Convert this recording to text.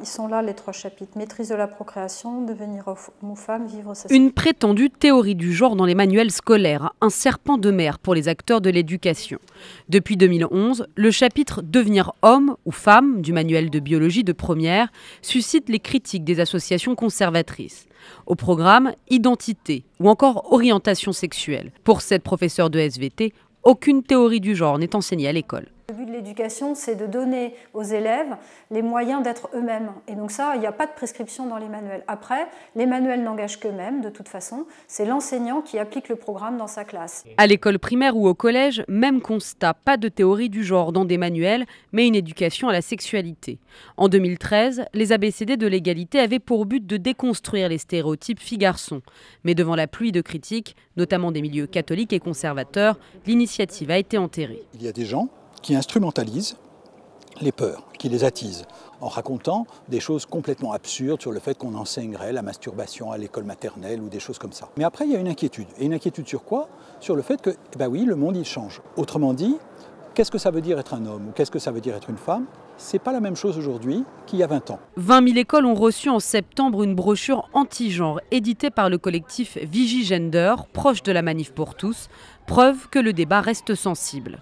Ils sont là les trois chapitres. Maîtrise de la procréation, devenir homme ou femme, vivre sa... Une prétendue théorie du genre dans les manuels scolaires, un serpent de mer pour les acteurs de l'éducation. Depuis 2011, le chapitre Devenir homme ou femme du manuel de biologie de première suscite les critiques des associations conservatrices. Au programme, identité ou encore orientation sexuelle. Pour cette professeure de SVT, aucune théorie du genre n'est enseignée à l'école l'éducation, c'est de donner aux élèves les moyens d'être eux-mêmes. Et donc ça, il n'y a pas de prescription dans les manuels. Après, les manuels n'engagent qu'eux-mêmes, de toute façon. C'est l'enseignant qui applique le programme dans sa classe. À l'école primaire ou au collège, même constat, pas de théorie du genre dans des manuels, mais une éducation à la sexualité. En 2013, les ABCD de l'égalité avaient pour but de déconstruire les stéréotypes filles-garçons. Mais devant la pluie de critiques, notamment des milieux catholiques et conservateurs, l'initiative a été enterrée. Il y a des gens qui instrumentalise les peurs, qui les attise, en racontant des choses complètement absurdes sur le fait qu'on enseignerait la masturbation à l'école maternelle ou des choses comme ça. Mais après, il y a une inquiétude. Et une inquiétude sur quoi Sur le fait que, eh ben oui, le monde, il change. Autrement dit, qu'est-ce que ça veut dire être un homme ou qu'est-ce que ça veut dire être une femme c'est pas la même chose aujourd'hui qu'il y a 20 ans. 20 000 écoles ont reçu en septembre une brochure anti-genre éditée par le collectif Vigigender, proche de la manif pour tous, preuve que le débat reste sensible.